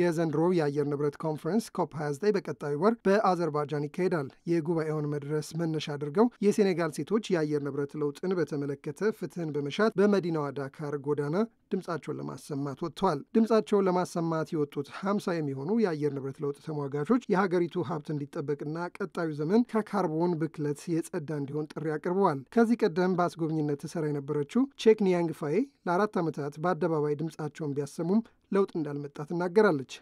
የዘንድሮው የአየር ንብረት ኮንፈረንስ ኮፕ 29 በቀጣዩ ወር በአዘርባይጃን ይካሄዳል። የጉባኤውን መድረስ መነሻ አድርገው የሴኔጋል ሴቶች የአየር ንብረት ለውጥን በተመለከተ ፍትህን በመሻት በመዲናዋ ዳካር ጎዳና ድምፃቸውን ለማሰማት ወጥተዋል። ድምጻቸውን ለማሰማት የወጡት ሀምሳ የሚሆኑ የአየር ንብረት ለውጥ ተሟጋቾች የሀገሪቱ ሀብት እንዲጠበቅና ቀጣዩ ዘመን ከካርቦን ብክለት የጸዳ እንዲሆን ጥሪ አቅርበዋል። ከዚህ ቀደም በአስጎብኝነት ትሰራ የነበረችው ቼክ ኒያንግፋዬ ለአራት ዓመታት በአደባባይ ድምፃቸውን ቢያሰሙም ለውጥ እንዳልመጣ ትናገራለች።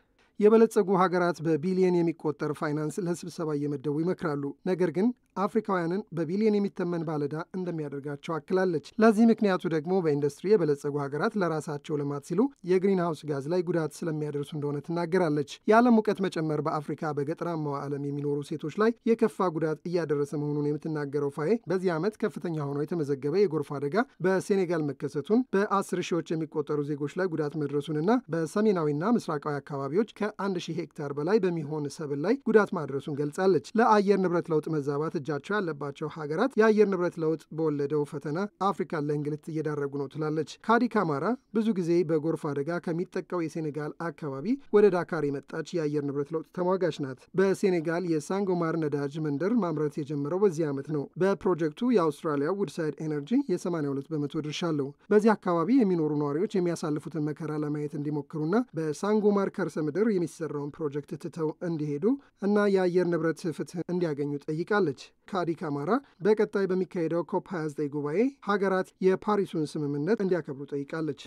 የበለጸጉ ሀገራት በቢሊየን የሚቆጠር ፋይናንስ ለስብሰባ እየመደቡ ይመክራሉ። ነገር ግን አፍሪካውያንን በቢሊዮን የሚተመን ባለዕዳ እንደሚያደርጋቸው አክላለች። ለዚህ ምክንያቱ ደግሞ በኢንዱስትሪ የበለጸጉ ሀገራት ለራሳቸው ልማት ሲሉ የግሪን ሀውስ ጋዝ ላይ ጉዳት ስለሚያደርሱ እንደሆነ ትናገራለች። የዓለም ሙቀት መጨመር በአፍሪካ በገጠራማው ዓለም የሚኖሩ ሴቶች ላይ የከፋ ጉዳት እያደረሰ መሆኑን የምትናገረው ፋዬ በዚህ ዓመት ከፍተኛ ሆኖ የተመዘገበ የጎርፍ አደጋ በሴኔጋል መከሰቱን በአስር ሺዎች የሚቆጠሩ ዜጎች ላይ ጉዳት መድረሱንና በሰሜናዊና ምስራቃዊ አካባቢዎች ከአንድ ሺህ ሄክታር በላይ በሚሆን ሰብል ላይ ጉዳት ማድረሱን ገልጻለች። ለአየር ንብረት ለውጥ መዛባት እጃቸው ያለባቸው ሀገራት የአየር ንብረት ለውጥ በወለደው ፈተና አፍሪካን ለእንግልት እየዳረጉ ነው ትላለች። ካዲ ካማራ ብዙ ጊዜ በጎርፍ አደጋ ከሚጠቀው የሴኔጋል አካባቢ ወደ ዳካር የመጣች የአየር ንብረት ለውጥ ተሟጋች ናት። በሴኔጋል የሳንጎማር ነዳጅ መንደር ማምረት የጀመረው በዚህ ዓመት ነው። በፕሮጀክቱ የአውስትራሊያ ውድሳይድ ኤነርጂ የ82 በመቶ ድርሻ አለው። በዚህ አካባቢ የሚኖሩ ነዋሪዎች የሚያሳልፉትን መከራ ለማየት እንዲሞክሩና በሳንጎማር ከርሰ ምድር የሚሰራውን ፕሮጀክት ትተው እንዲሄዱ እና የአየር ንብረት ፍትህ እንዲያገኙ ጠይቃለች። ካዲ ካማራ በቀጣይ በሚካሄደው ኮፕ 29 ጉባኤ ሀገራት የፓሪሱን ስምምነት እንዲያከብሩ ጠይቃለች።